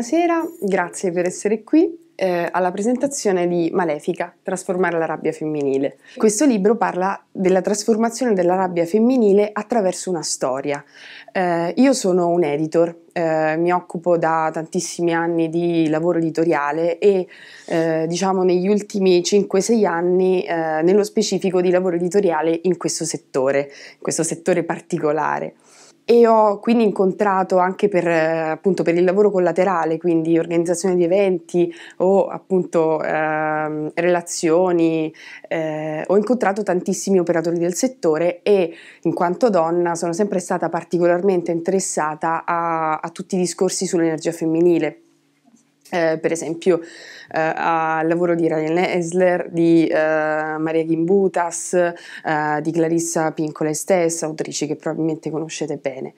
buonasera, grazie per essere qui eh, alla presentazione di Malefica, Trasformare la rabbia femminile. Questo libro parla della trasformazione della rabbia femminile attraverso una storia. Eh, io sono un editor, eh, mi occupo da tantissimi anni di lavoro editoriale e eh, diciamo negli ultimi 5-6 anni eh, nello specifico di lavoro editoriale in questo settore, in questo settore particolare e ho quindi incontrato anche per, appunto, per il lavoro collaterale, quindi organizzazione di eventi o appunto ehm, relazioni, eh, ho incontrato tantissimi operatori del settore e in quanto donna sono sempre stata particolarmente interessata a, a tutti i discorsi sull'energia femminile eh, per esempio eh, al lavoro di Ryan Esler, di eh, Maria Gimbutas, eh, di Clarissa Pincola stessa, autrici che probabilmente conoscete bene.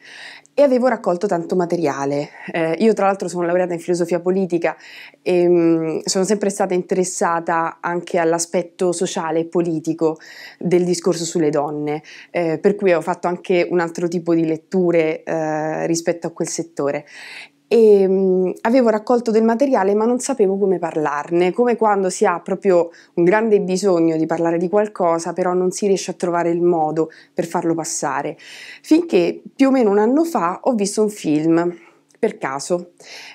E avevo raccolto tanto materiale. Eh, io tra l'altro sono laureata in filosofia politica e mh, mm, sono sempre stata interessata anche all'aspetto sociale e politico del discorso sulle donne, eh, per cui ho fatto anche un altro tipo di letture rispetto a quel settore e ehm, mh, avevo raccolto del materiale ma non sapevo come parlarne, come quando si ha proprio un grande bisogno di parlare di qualcosa però non si riesce a trovare il modo per farlo passare. Finché più o meno un anno fa ho visto un film per caso,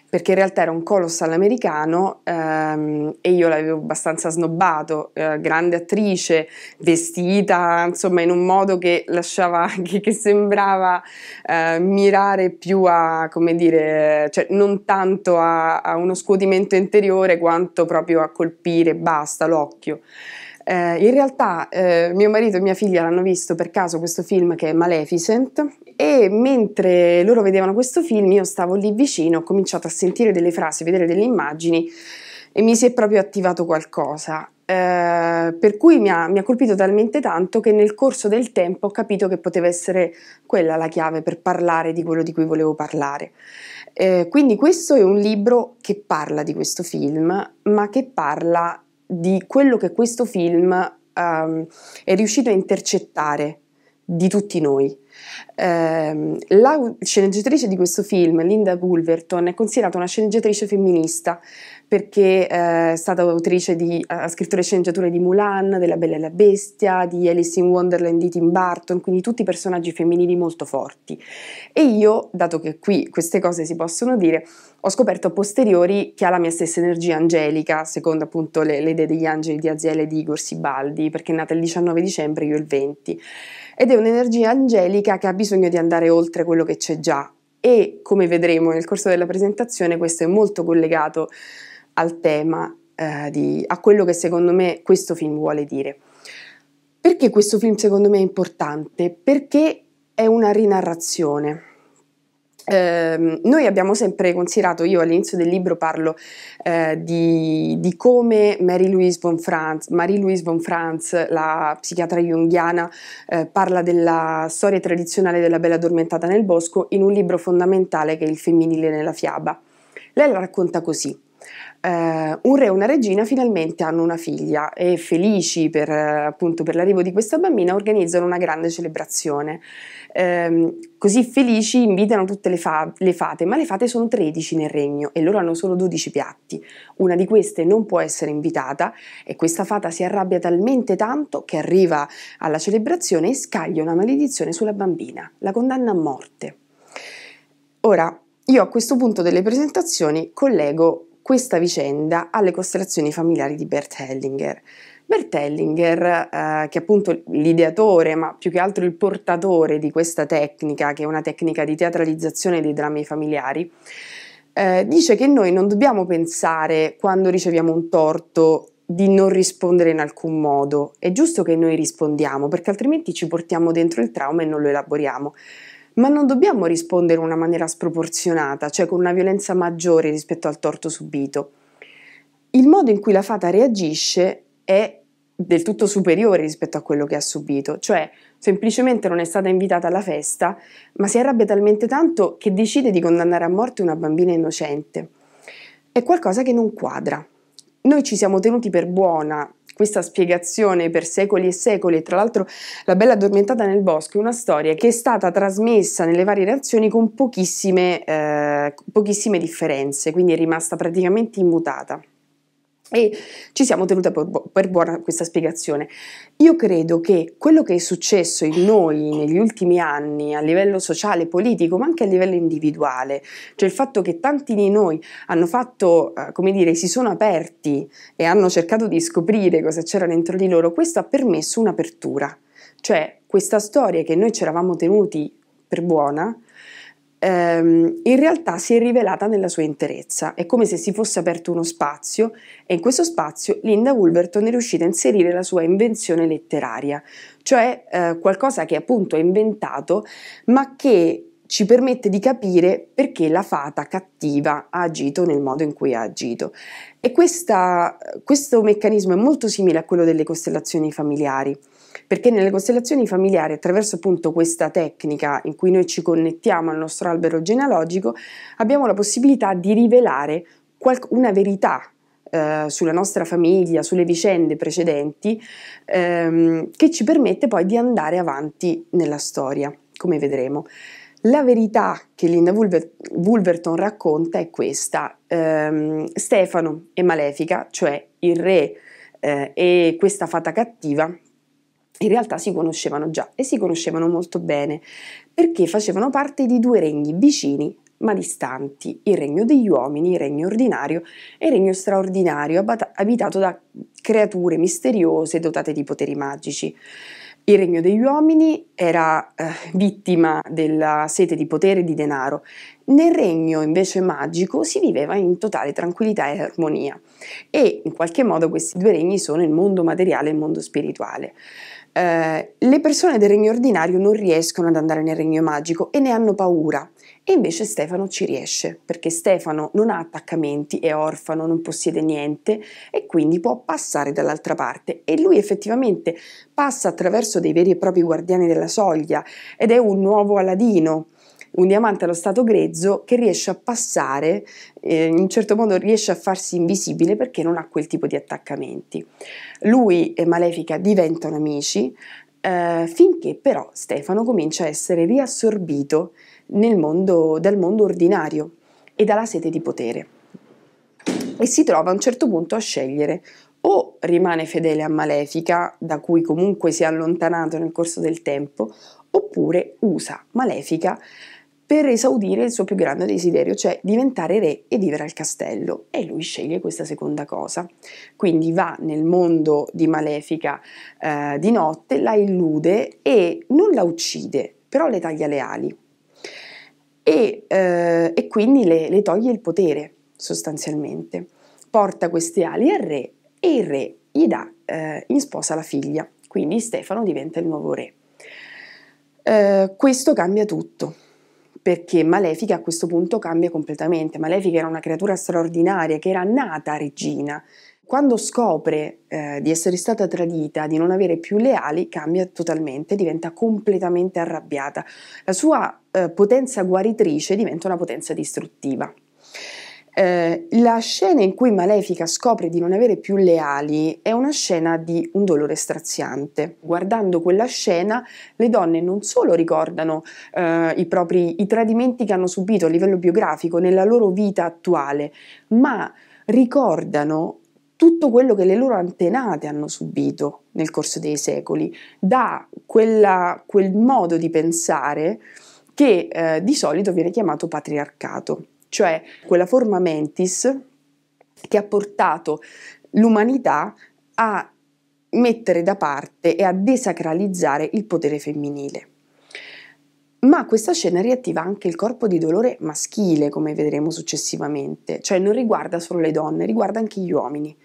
perché in realtà era un colossal americano ehm, e io l'avevo abbastanza snobbato, eh, grande attrice, vestita insomma in un modo che lasciava, che, che sembrava eh, mirare più a, come dire, cioè non tanto a, a uno scuotimento interiore quanto proprio a colpire, basta, l'occhio. Eh, in realtà eh, mio marito e mia figlia l'hanno visto per caso questo film che è Maleficent e mentre loro vedevano questo film io stavo lì vicino, ho cominciato a sentire delle frasi, vedere delle immagini e mi si è proprio attivato qualcosa. Eh, per cui mi ha, mi ha, colpito talmente tanto che nel corso del tempo ho capito che poteva essere quella la chiave per parlare di quello di cui volevo parlare. Eh, quindi questo è un libro che parla di questo film, ma che parla di quello che questo film um, è riuscito a intercettare di tutti noi. Eh, la sceneggiatrice di questo film, Linda Wolverton, è considerata una sceneggiatrice femminista perché eh, è stata autrice di, ha scritto le sceneggiature di Mulan, della Bella e la Bestia, di Alice in Wonderland di Tim Burton, quindi tutti personaggi femminili molto forti. E io, dato che qui queste cose si possono dire, ho scoperto a posteriori che ha la mia stessa energia angelica, secondo appunto le, le idee degli angeli di Aziele di Igor Sibaldi, perché è nata il 19 dicembre, io il 20 ed è un'energia angelica che ha bisogno di andare oltre quello che c'è già e come vedremo nel corso della presentazione questo è molto collegato al tema, eh, di, a quello che secondo me questo film vuole dire. Perché questo film secondo me è importante? Perché è una rinarrazione. Ehm, noi abbiamo sempre considerato, io all'inizio del libro parlo eh, di, di, come Marie-Louise von Franz, Marie-Louise von Franz la psichiatra junghiana, eh, parla della storia tradizionale della bella addormentata nel bosco in un libro fondamentale che è Il femminile nella fiaba. Lei la racconta così eh, un re e una regina finalmente hanno una figlia e felici per, appunto, per l'arrivo di questa bambina organizzano una grande celebrazione. Eh, così felici invitano tutte le, fa- le, fate, ma le fate sono 13 nel regno e loro hanno solo 12 piatti. Una di queste non può essere invitata e questa fata si arrabbia talmente tanto che arriva alla celebrazione e scaglia una maledizione sulla bambina, la condanna a morte. Ora, io a questo punto delle presentazioni collego questa vicenda alle costellazioni familiari di Bert Hellinger. Bert Hellinger, eh, che è appunto l'ideatore, ma più che altro il portatore di questa tecnica, che è una tecnica di teatralizzazione dei drammi familiari, eh, dice che noi non dobbiamo pensare quando riceviamo un torto di non rispondere in alcun modo. È giusto che noi rispondiamo, perché altrimenti ci portiamo dentro il trauma e non lo elaboriamo ma non dobbiamo rispondere in una maniera sproporzionata, cioè con una violenza maggiore rispetto al torto subito. Il modo in cui la fata reagisce è del tutto superiore rispetto a quello che ha subito, cioè semplicemente non è stata invitata alla festa, ma si arrabbia talmente tanto che decide di condannare a morte una bambina innocente. È qualcosa che non quadra. Noi ci siamo tenuti per buona questa spiegazione per secoli e secoli. Tra l'altro La Bella Addormentata nel Bosco è una storia che è stata trasmessa nelle varie nazioni con pochissime, eh, pochissime differenze, quindi è rimasta praticamente immutata. E ci siamo tenute per buona questa spiegazione. Io credo che quello che è successo in noi negli ultimi anni a livello sociale, politico, ma anche a livello individuale, cioè il fatto che tanti di noi hanno fatto, eh, come dire, si sono aperti e hanno cercato di scoprire cosa c'era dentro di loro, questo ha permesso un'apertura. Cioè questa storia che noi ci eravamo tenuti per buona, ehm, in realtà si è rivelata nella sua interezza. È come se si fosse aperto uno spazio e in questo spazio Linda Wolverton è riuscita a inserire la sua invenzione letteraria, cioè eh, qualcosa che appunto ha inventato ma che ci permette di capire perché la fata cattiva ha agito nel modo in cui ha agito. E questa, questo meccanismo è molto simile a quello delle costellazioni familiari perché nelle costellazioni familiari, attraverso appunto questa tecnica in cui noi ci connettiamo al nostro albero genealogico, abbiamo la possibilità di rivelare una verità eh, sulla nostra famiglia, sulle vicende precedenti, ehm, che ci permette poi di andare avanti nella storia, come vedremo. La verità che Linda Wolver- Wolverton racconta è questa. Ehm, Stefano è Malefica, cioè il re eh, e questa fata cattiva, in realtà si conoscevano già e si conoscevano molto bene perché facevano parte di due regni vicini ma distanti, il regno degli uomini, il regno ordinario e il regno straordinario abitato da creature misteriose dotate di poteri magici. Il regno degli uomini era eh, vittima della sete di potere e di denaro. Nel regno invece magico si viveva in totale tranquillità e armonia e in qualche modo questi due regni sono il mondo materiale e il mondo spirituale. Eh, le persone del regno ordinario non riescono ad andare nel regno magico e ne hanno paura. E invece Stefano ci riesce, perché Stefano non ha attaccamenti, è orfano, non possiede niente e quindi può passare dall'altra parte. E lui effettivamente passa attraverso dei veri e propri guardiani della soglia ed è un nuovo Aladino un diamante allo stato grezzo che riesce a passare, eh, in un certo modo riesce a farsi invisibile perché non ha quel tipo di attaccamenti. Lui e Malefica diventano amici eh, finché però Stefano comincia a essere riassorbito mondo, dal mondo ordinario e dalla sete di potere e si trova a un certo punto a scegliere o rimane fedele a Malefica, da cui comunque si è allontanato nel corso del tempo, oppure usa Malefica per esaudire il suo più grande desiderio, cioè diventare re e vivere al castello. E lui sceglie questa seconda cosa. Quindi va nel mondo di Malefica eh, di notte, la illude e non la uccide, però le taglia le ali e, eh, e quindi le, le toglie il potere sostanzialmente. Porta queste ali al re e il re gli dà eh, in sposa la figlia, quindi Stefano diventa il nuovo re. Eh, questo cambia tutto perché Malefica a questo punto cambia completamente. Malefica era una creatura straordinaria che era nata regina. Quando scopre eh, di essere stata tradita, di non avere più le ali, cambia totalmente, diventa completamente arrabbiata. La sua eh, potenza guaritrice diventa una potenza distruttiva. Eh, la scena in cui Malefica scopre di non avere più le ali è una scena di un dolore straziante. Guardando quella scena, le donne non solo ricordano eh, i propri i tradimenti che hanno subito a livello biografico nella loro vita attuale, ma ricordano tutto quello che le loro antenate hanno subito nel corso dei secoli, da quella, quel modo di pensare che eh, di solito viene chiamato patriarcato cioè quella forma mentis che ha portato l'umanità a mettere da parte e a desacralizzare il potere femminile. Ma questa scena riattiva anche il corpo di dolore maschile, come vedremo successivamente, cioè non riguarda solo le donne, riguarda anche gli uomini,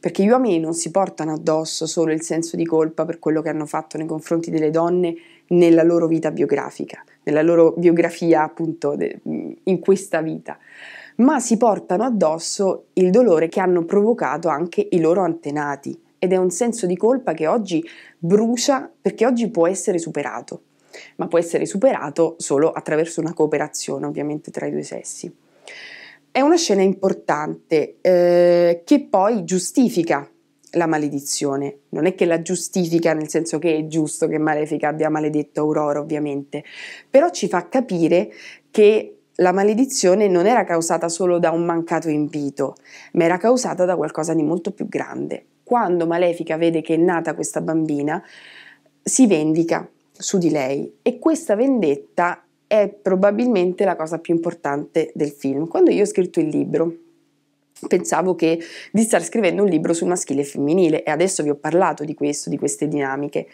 perché gli uomini non si portano addosso solo il senso di colpa per quello che hanno fatto nei confronti delle donne nella loro vita biografica, nella loro biografia appunto de, in questa vita, ma si portano addosso il dolore che hanno provocato anche i loro antenati ed è un senso di colpa che oggi brucia perché oggi può essere superato, ma può essere superato solo attraverso una cooperazione ovviamente tra i due sessi. È una scena importante eh, che poi giustifica la maledizione. Non è che la giustifica nel senso che è giusto che Malefica abbia maledetto Aurora, ovviamente, però ci fa capire che la maledizione non era causata solo da un mancato invito, ma era causata da qualcosa di molto più grande. Quando Malefica vede che è nata questa bambina, si vendica su di lei e questa vendetta è probabilmente la cosa più importante del film. Quando io ho scritto il libro, pensavo che di star scrivendo un libro sul maschile e femminile e adesso vi ho parlato di questo, di queste dinamiche.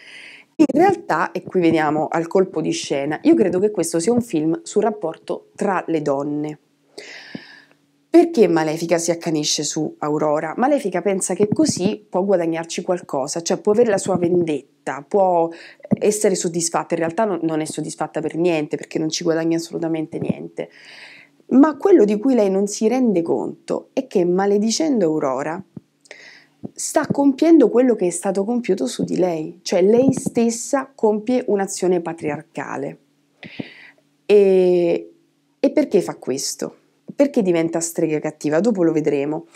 In realtà, e qui veniamo al colpo di scena, io credo che questo sia un film sul rapporto tra le donne. Perché Malefica si accanisce su Aurora? Malefica pensa che così può guadagnarci qualcosa, cioè può avere la sua vendetta, può essere soddisfatta. In realtà non è soddisfatta per niente perché non ci guadagna assolutamente niente. Ma quello di cui lei non si rende conto è che maledicendo Aurora sta compiendo quello che è stato compiuto su di lei, cioè lei stessa compie un'azione patriarcale. E, e perché fa questo? Perché diventa strega cattiva? Dopo lo vedremo.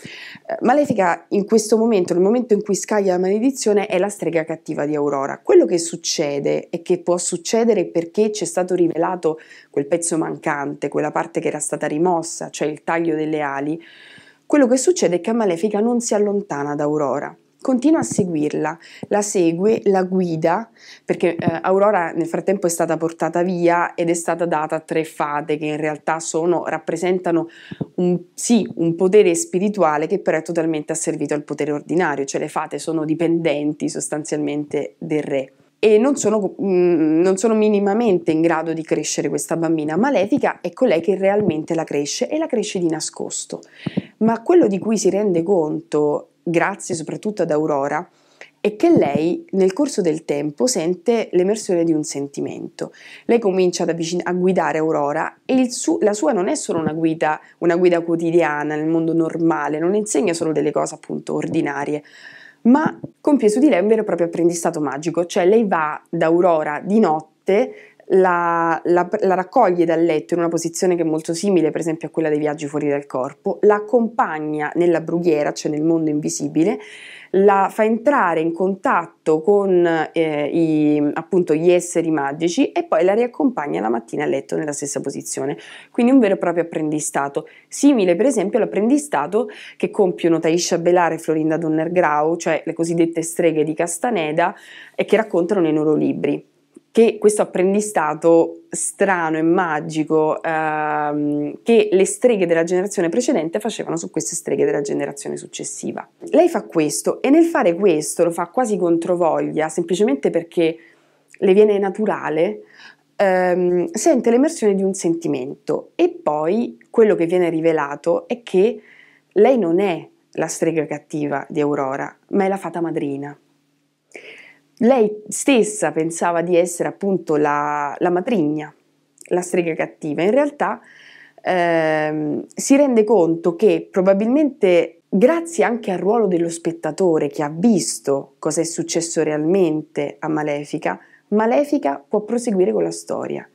Eh, Malefica in questo momento, nel momento in cui scaglia la maledizione, è la strega cattiva di Aurora. Quello che succede e che può succedere perché ci è stato rivelato quel pezzo mancante, quella parte che era stata rimossa, cioè il taglio delle ali, quello che succede è che Malefica non si allontana da Aurora continua a seguirla, la segue, la guida, perché eh, Aurora nel frattempo è stata portata via ed è stata data a tre fate che in realtà sono, rappresentano un, sì, un potere spirituale che però è totalmente asservito al potere ordinario, cioè le fate sono dipendenti sostanzialmente del re e non sono, mm, non sono, minimamente in grado di crescere questa bambina malefica, è colei ecco che realmente la cresce e la cresce di nascosto. Ma quello di cui si rende conto grazie soprattutto ad Aurora, è che lei nel corso del tempo sente l'emersione di un sentimento. Lei comincia ad avvicin- a guidare Aurora e su- la sua non è solo una guida, una guida quotidiana nel mondo normale, non insegna solo delle cose appunto ordinarie, ma compie su di lei un vero e proprio apprendistato magico, cioè lei va da Aurora di notte la, la, la, raccoglie dal letto in una posizione che è molto simile, per esempio, a quella dei viaggi fuori dal corpo, la accompagna nella brughiera, cioè nel mondo invisibile, la fa entrare in contatto con eh, i, appunto gli esseri magici e poi la riaccompagna la mattina a letto nella stessa posizione. Quindi un vero e proprio apprendistato, simile per esempio all'apprendistato che compiono Taisha Belare e Florinda Donnergrau, cioè le cosiddette streghe di Castaneda, e che raccontano nei loro libri che questo apprendistato strano e magico ehm, che le streghe della generazione precedente facevano su queste streghe della generazione successiva. Lei fa questo e nel fare questo lo fa quasi controvoglia, semplicemente perché le viene naturale, ehm, sente l'emersione di un sentimento e poi quello che viene rivelato è che lei non è la strega cattiva di Aurora, ma è la fata madrina. Lei stessa pensava di essere appunto la, la matrigna, la strega cattiva. In realtà ehm, si rende conto che probabilmente grazie anche al ruolo dello spettatore che ha visto cosa è successo realmente a Malefica, Malefica può proseguire con la storia.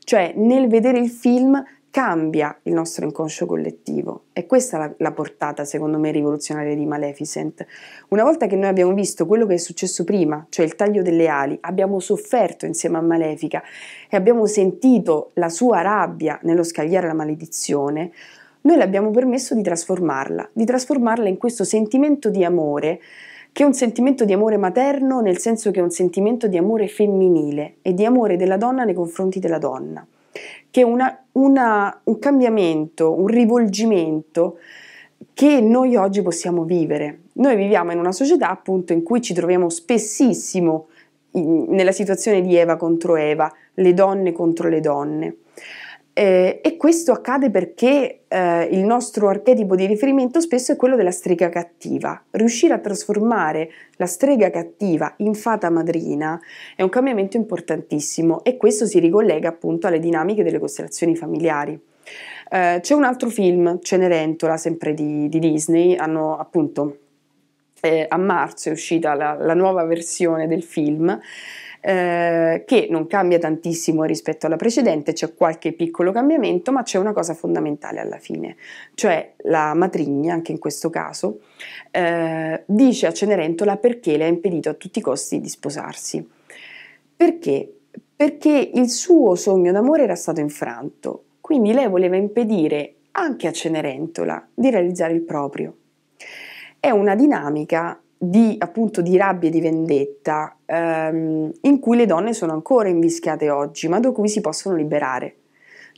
Cioè nel vedere il film cambia il nostro inconscio collettivo. E questa è la, la, portata, secondo me, rivoluzionaria di Maleficent. Una volta che noi abbiamo visto quello che è successo prima, cioè il taglio delle ali, abbiamo sofferto insieme a Malefica e abbiamo sentito la sua rabbia nello scagliare la maledizione, noi le abbiamo permesso di trasformarla, di trasformarla in questo sentimento di amore che è un sentimento di amore materno, nel senso che è un sentimento di amore femminile e di amore della donna nei confronti della donna che una, una, un cambiamento, un rivolgimento che noi oggi possiamo vivere. Noi viviamo in una società appunto in cui ci troviamo spessissimo in, nella situazione di Eva contro Eva, le donne contro le donne. Eh, e questo accade perché eh, il nostro archetipo di riferimento spesso è quello della strega cattiva. Riuscire a trasformare la strega cattiva in fata madrina è un cambiamento importantissimo e questo si ricollega appunto alle dinamiche delle costellazioni familiari. Eh, c'è un altro film, Cenerentola, sempre di, di Disney, hanno appunto eh, a marzo è uscita la, la nuova versione del film eh, che non cambia tantissimo rispetto alla precedente, c'è qualche piccolo cambiamento, ma c'è una cosa fondamentale alla fine, cioè la matrigna, anche in questo caso, eh, dice a Cenerentola perché le ha impedito a tutti i costi di sposarsi. Perché? Perché il suo sogno d'amore era stato infranto, quindi lei voleva impedire anche a Cenerentola di realizzare il proprio. È una dinamica di, appunto, di rabbia e di vendetta ehm, in cui le donne sono ancora invischiate oggi, ma da cui si possono liberare.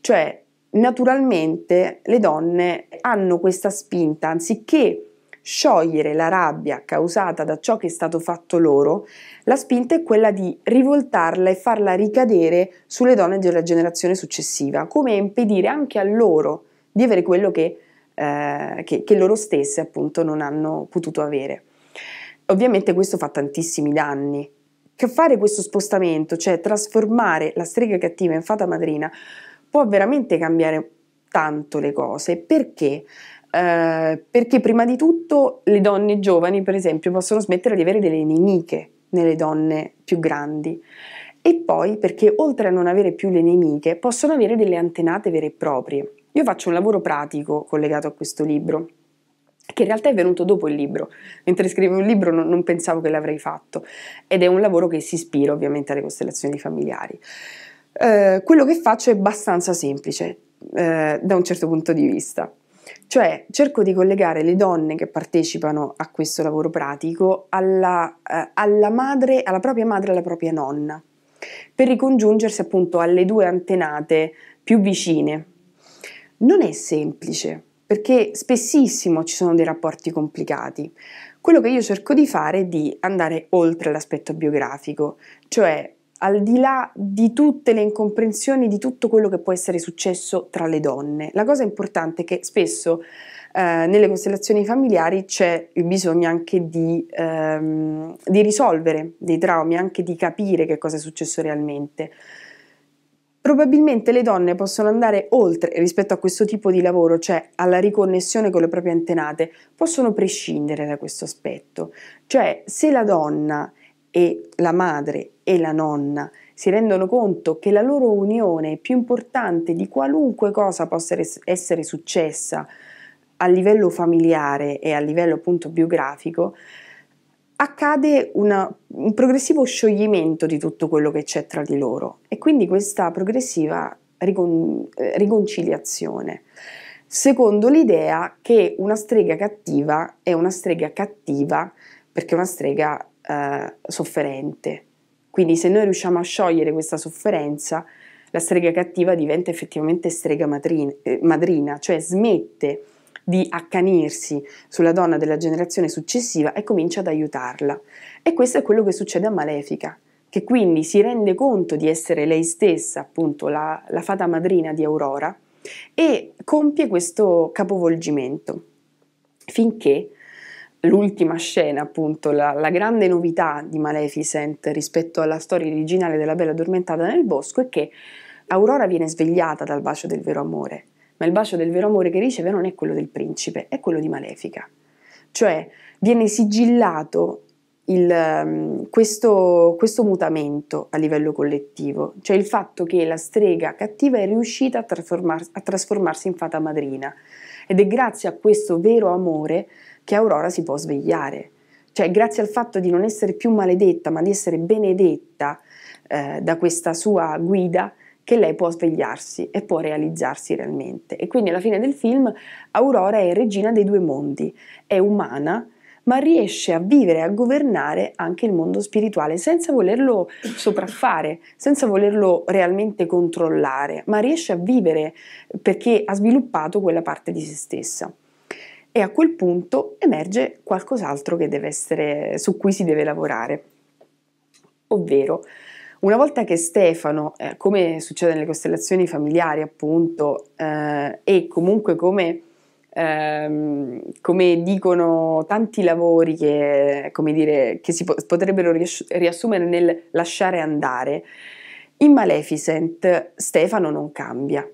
Cioè, naturalmente le donne hanno questa spinta, anziché sciogliere la rabbia causata da ciò che è stato fatto loro, la spinta è quella di rivoltarla e farla ricadere sulle donne della generazione successiva, come impedire anche a loro di avere quello che, eh, che, che loro stesse appunto non hanno potuto avere. Ovviamente questo fa tantissimi danni. Che fare questo spostamento, cioè trasformare la strega cattiva in fata madrina, può veramente cambiare tanto le cose. Perché? Eh, perché prima di tutto le donne giovani, per esempio, possono smettere di avere delle nemiche nelle donne più grandi. E poi perché oltre a non avere più le nemiche, possono avere delle antenate vere e proprie. Io faccio un lavoro pratico collegato a questo libro che in realtà è venuto dopo il libro. Mentre scrivevo il libro non, non pensavo che l'avrei fatto ed è un lavoro che si ispira ovviamente alle costellazioni familiari. Eh, quello che faccio è abbastanza semplice eh, da un certo punto di vista, cioè cerco di collegare le donne che partecipano a questo lavoro pratico alla, eh, alla madre, alla propria madre e alla propria nonna, per ricongiungersi appunto alle due antenate più vicine. Non è semplice, perché spessissimo ci sono dei rapporti complicati. Quello che io cerco di fare è di andare oltre l'aspetto biografico, cioè al di là di tutte le incomprensioni, di tutto quello che può essere successo tra le donne. La cosa importante è che spesso eh, nelle costellazioni familiari c'è il bisogno anche di, ehm, di risolvere dei traumi, anche di capire che cosa è successo realmente. Probabilmente le donne possono andare oltre rispetto a questo tipo di lavoro, cioè alla riconnessione con le proprie antenate, possono prescindere da questo aspetto. Cioè se la donna e la madre e la nonna si rendono conto che la loro unione è più importante di qualunque cosa possa essere successa a livello familiare e a livello appunto biografico, accade una, un progressivo scioglimento di tutto quello che c'è tra di loro e quindi questa progressiva ricon, eh, riconciliazione, secondo l'idea che una strega cattiva è una strega cattiva perché è una strega eh, sofferente. Quindi se noi riusciamo a sciogliere questa sofferenza, la strega cattiva diventa effettivamente strega madrina, eh, madrina cioè smette di accanirsi sulla donna della generazione successiva e comincia ad aiutarla. E questo è quello che succede a Malefica, che quindi si rende conto di essere lei stessa, appunto, la, la fata madrina di Aurora, e compie questo capovolgimento. Finché l'ultima scena, appunto, la, la, grande novità di Maleficent rispetto alla storia originale della Bella Addormentata nel bosco è che Aurora viene svegliata dal bacio del vero amore ma il bacio del vero amore che riceve non è quello del principe, è quello di Malefica. Cioè viene sigillato il, ehm, questo, questo, mutamento a livello collettivo, cioè il fatto che la strega cattiva è riuscita a, trasformar, a trasformarsi in fata madrina ed è grazie a questo vero amore che Aurora si può svegliare, cioè grazie al fatto di non essere più maledetta ma di essere benedetta eh, da questa sua guida, che lei può svegliarsi e può realizzarsi realmente. E quindi alla fine del film Aurora è regina dei due mondi, è umana, ma riesce a vivere e a governare anche il mondo spirituale senza volerlo sopraffare, senza volerlo realmente controllare, ma riesce a vivere perché ha sviluppato quella parte di se stessa. E a quel punto emerge qualcos'altro essere, su cui si deve lavorare, ovvero una volta che Stefano, eh, come succede nelle costellazioni familiari appunto, eh, e comunque come, ehm, come, dicono tanti lavori che, dire, che si potrebbero riassumere nel lasciare andare, in Maleficent Stefano non cambia.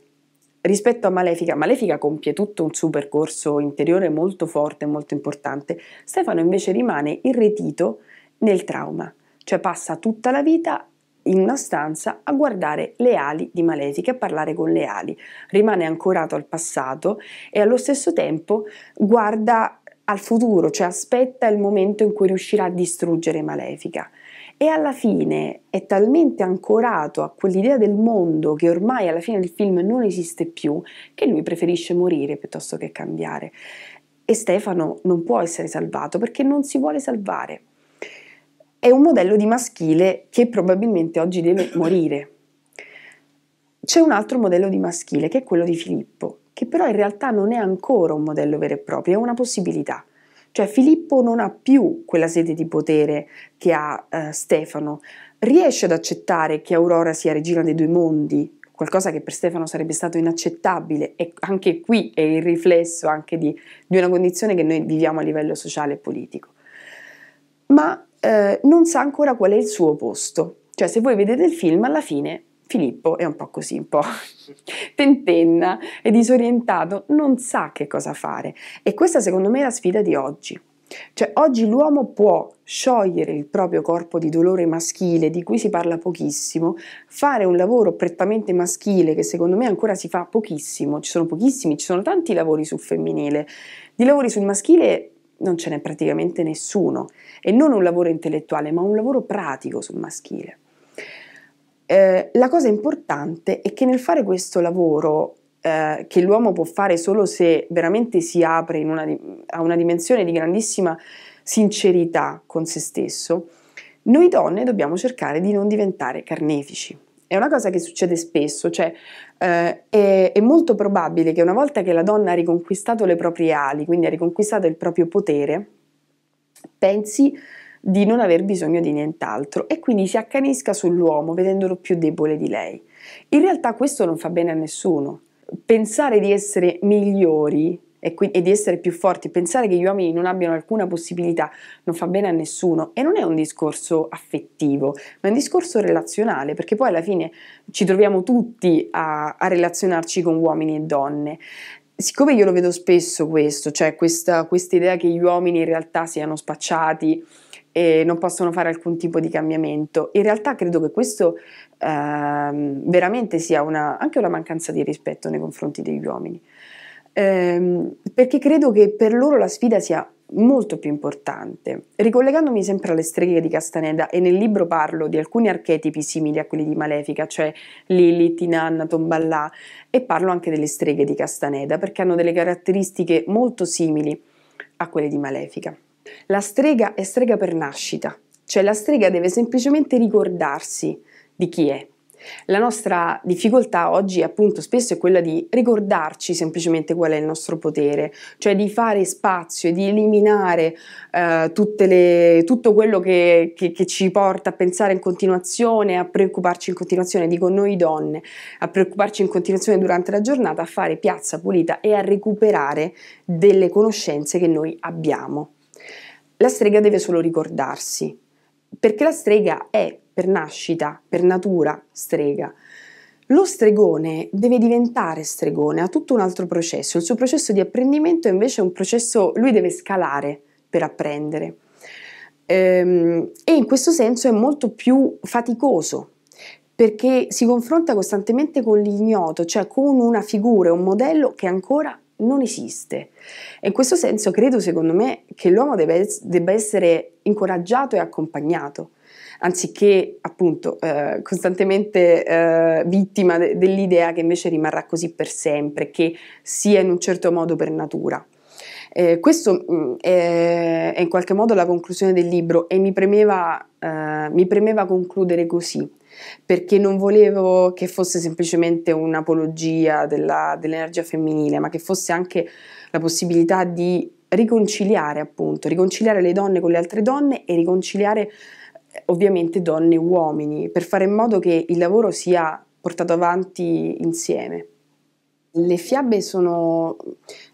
Rispetto a Malefica, Malefica compie tutto un suo percorso interiore molto forte e molto importante, Stefano invece rimane irretito nel trauma, cioè passa tutta la vita in una stanza a guardare le ali di Malefica a parlare con le ali. Rimane ancorato al passato e allo stesso tempo guarda al futuro, cioè aspetta il momento in cui riuscirà a distruggere Malefica. E alla fine è talmente ancorato a quell'idea del mondo che ormai alla fine del film non esiste più, che lui preferisce morire piuttosto che cambiare. E Stefano non può essere salvato perché non si vuole salvare è un modello di maschile che probabilmente oggi deve morire. C'è un altro modello di maschile che è quello di Filippo, che però in realtà non è ancora un modello vero e proprio, è una possibilità. Cioè Filippo non ha più quella sede di potere che ha eh, Stefano, riesce ad accettare che Aurora sia regina dei due mondi, qualcosa che per Stefano sarebbe stato inaccettabile e anche qui è il riflesso anche di, di una condizione che noi viviamo a livello sociale e politico. Ma eh, non sa ancora qual è il suo posto. Cioè, se voi vedete il film, alla fine Filippo è un po' così, un po' tentenna e disorientato, non sa che cosa fare. E questa secondo me è la sfida di oggi. Cioè, oggi l'uomo può sciogliere il proprio corpo di dolore maschile, di cui si parla pochissimo, fare un lavoro prettamente maschile, che secondo me ancora si fa pochissimo, ci sono pochissimi, ci sono tanti lavori sul femminile, di lavori sul maschile non ce n'è praticamente nessuno e non un lavoro intellettuale ma un lavoro pratico sul maschile. Eh, la cosa importante è che nel fare questo lavoro eh, che l'uomo può fare solo se veramente si apre una, a una dimensione di grandissima sincerità con se stesso, noi donne dobbiamo cercare di non diventare carnefici. È una cosa che succede spesso, cioè eh, è, è, molto probabile che una volta che la donna ha riconquistato le proprie ali, quindi ha riconquistato il proprio potere, pensi di non aver bisogno di nient'altro e quindi si accanisca sull'uomo vedendolo più debole di lei. In realtà questo non fa bene a nessuno. Pensare di essere migliori e, qui, e, di essere più forti. Pensare che gli uomini non abbiano alcuna possibilità non fa bene a nessuno e non è un discorso affettivo, ma è un discorso relazionale, perché poi alla fine ci troviamo tutti a, a relazionarci con uomini e donne. Siccome io lo vedo spesso questo, cioè questa idea che gli uomini in realtà siano spacciati, e non possono fare alcun tipo di cambiamento. In realtà credo che questo ehm, veramente sia una, anche una mancanza di rispetto nei confronti degli uomini ehm, perché credo che per loro la sfida sia molto più importante. Ricollegandomi sempre alle streghe di Castaneda, e nel libro parlo di alcuni archetipi simili a quelli di Malefica, cioè Lilith, Inanna, Tomballà, e parlo anche delle streghe di Castaneda perché hanno delle caratteristiche molto simili a quelle di Malefica. La strega è strega per nascita, cioè la strega deve semplicemente ricordarsi di chi è, la nostra difficoltà oggi appunto spesso è quella di ricordarci semplicemente qual è il nostro potere, cioè di fare spazio, e di eliminare eh, le, tutto quello che, che, che, ci porta a pensare in continuazione, a preoccuparci in continuazione, dico noi donne, a preoccuparci in continuazione durante la giornata, a fare piazza pulita e a recuperare delle conoscenze che noi abbiamo. La strega deve solo ricordarsi, perché la strega è per nascita, per natura, strega. Lo stregone deve diventare stregone, ha tutto un altro processo. Il suo processo di apprendimento invece è un processo, lui deve scalare per apprendere. Ehm, e in questo senso è molto più faticoso perché si confronta costantemente con l'ignoto, cioè con una figura, un modello che ancora non esiste. E in questo senso credo, secondo me, che l'uomo debba essere incoraggiato e accompagnato anziché appunto eh, costantemente eh, vittima de- dell'idea che invece rimarrà così per sempre, che sia in un certo modo per natura. Eh, questo mh, mm, è, è, in qualche modo la conclusione del libro e mi premeva, eh, mi premeva concludere così, perché non volevo che fosse semplicemente un'apologia della, dell'energia femminile, ma che fosse anche la possibilità di riconciliare, appunto, riconciliare le donne con le altre donne e riconciliare ovviamente donne e uomini, per fare in modo che il lavoro sia portato avanti insieme. Le fiabe sono,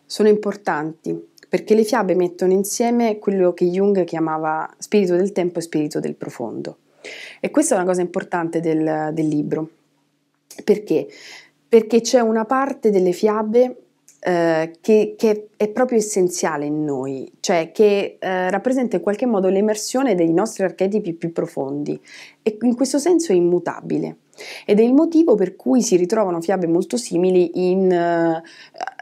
sono importanti perché le fiabe mettono insieme quello che Jung chiamava spirito del tempo e spirito del profondo. E questa è una cosa importante del, del libro. Perché? Perché c'è una parte delle fiabe eh, che, che, è proprio essenziale in noi, cioè che eh, rappresenta in qualche modo l'emersione dei nostri archetipi più profondi e in questo senso è immutabile. Ed è il motivo per cui si ritrovano fiabe molto simili in, eh,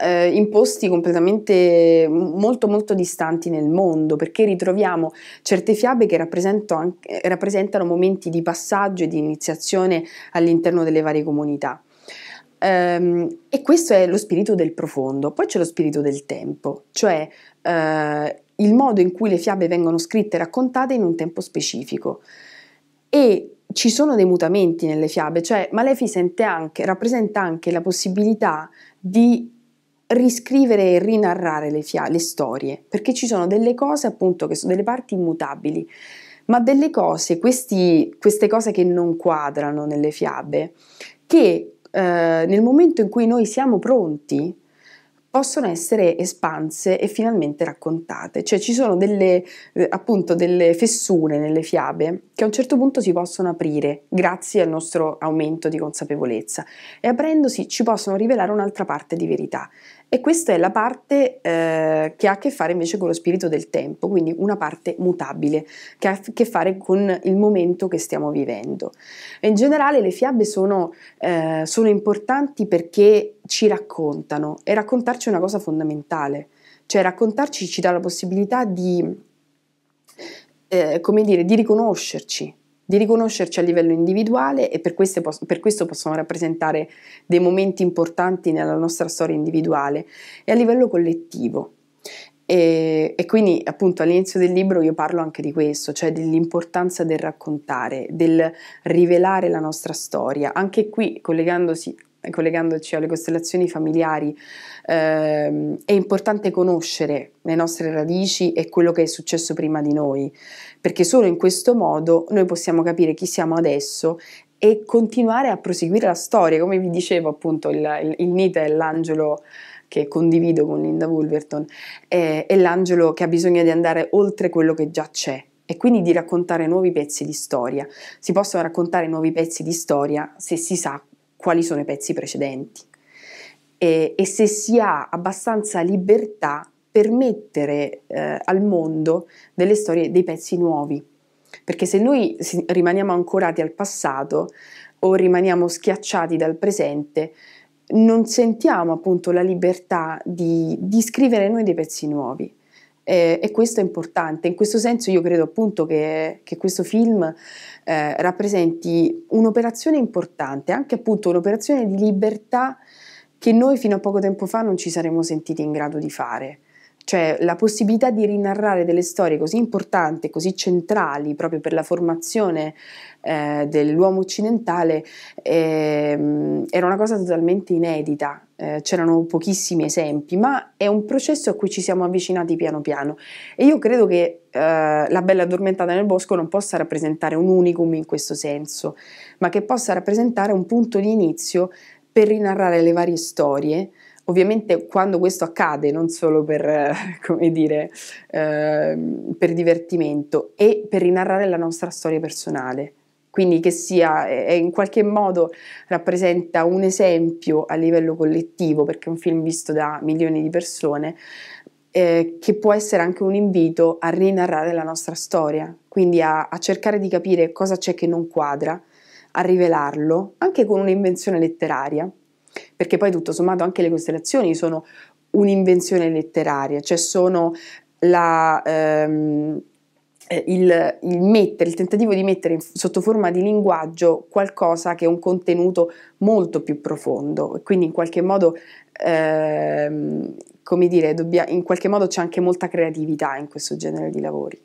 eh in, posti completamente molto molto distanti nel mondo, perché ritroviamo certe fiabe che anche, eh, rappresentano momenti di passaggio e di iniziazione all'interno delle varie comunità. Um, e questo è lo spirito del profondo. Poi c'è lo spirito del tempo, cioè uh, il modo in cui le fiabe vengono scritte e raccontate in un tempo specifico. E ci sono dei mutamenti nelle fiabe, cioè Malefi anche, rappresenta anche la possibilità di riscrivere e rinarrare le, fia- le storie, perché ci sono delle cose appunto che sono delle parti immutabili, ma delle cose, questi, queste cose che non quadrano nelle fiabe, che eh, nel momento in cui noi siamo pronti, possono essere espanse e finalmente raccontate. Cioè ci sono delle, eh, appunto, delle fessure nelle fiabe che a un certo punto si possono aprire grazie al nostro aumento di consapevolezza e aprendosi ci possono rivelare un'altra parte di verità. E questa è la parte eh, che ha a che fare invece con lo spirito del tempo, quindi una parte mutabile, che ha a che fare con il momento che stiamo vivendo. In generale le fiabe sono, eh, sono importanti perché ci raccontano e raccontarci è una cosa fondamentale, cioè raccontarci ci dà la possibilità di, eh, come dire, di riconoscerci, di riconoscerci a livello individuale e per, pos- per, questo possono rappresentare dei momenti importanti nella nostra storia individuale e a livello collettivo. E, e, quindi appunto all'inizio del libro io parlo anche di questo, cioè dell'importanza del raccontare, del rivelare la nostra storia, anche qui collegandosi collegandoci alle costellazioni familiari, ehm, è importante conoscere le nostre radici e quello che è successo prima di noi, perché solo in questo modo noi possiamo capire chi siamo adesso e continuare a proseguire la storia. Come vi dicevo, appunto, il, il, il Nita è l'angelo che condivido con Linda Wolverton, è, è l'angelo che ha bisogno di andare oltre quello che già c'è e quindi di raccontare nuovi pezzi di storia. Si possono raccontare nuovi pezzi di storia se si sa quali sono i pezzi precedenti e, e se si ha abbastanza libertà per mettere eh, al mondo delle storie, dei pezzi nuovi. Perché se noi rimaniamo ancorati al passato o rimaniamo schiacciati dal presente, non sentiamo appunto la libertà di, di scrivere noi dei pezzi nuovi eh, e questo è importante. In questo senso io credo appunto che, che questo film eh, rappresenti un'operazione importante, anche appunto un'operazione di libertà che noi fino a poco tempo fa non ci saremmo sentiti in grado di fare cioè la possibilità di rinarrare delle storie così importanti, così centrali proprio per la formazione eh, dell'uomo occidentale eh, era una cosa totalmente inedita, eh, c'erano pochissimi esempi, ma è un processo a cui ci siamo avvicinati piano piano e io credo che eh, la bella addormentata nel bosco non possa rappresentare un unicum in questo senso, ma che possa rappresentare un punto di inizio per rinarrare le varie storie Ovviamente quando questo accade non solo per, come dire, eh, per divertimento e per rinarrare la nostra storia personale, quindi che sia in qualche modo rappresenta un esempio a livello collettivo perché è un film visto da milioni di persone eh, che può essere anche un invito a rinarrare la nostra storia, quindi a, a cercare di capire cosa c'è che non quadra, a rivelarlo anche con un'invenzione letteraria perché poi tutto sommato anche le costellazioni sono un'invenzione letteraria, cioè sono la... Ehm, eh, il, il, mettere, il, tentativo di mettere in, sotto forma di linguaggio qualcosa che è un contenuto molto più profondo e quindi in qualche modo, ehm, come dire, dobbia, in qualche modo c'è anche molta creatività in questo genere di lavori.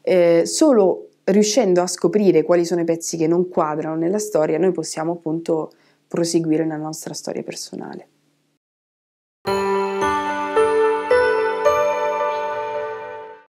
Eh, solo riuscendo a scoprire quali sono i pezzi che non quadrano nella storia, noi possiamo appunto proseguire nella nostra storia personale.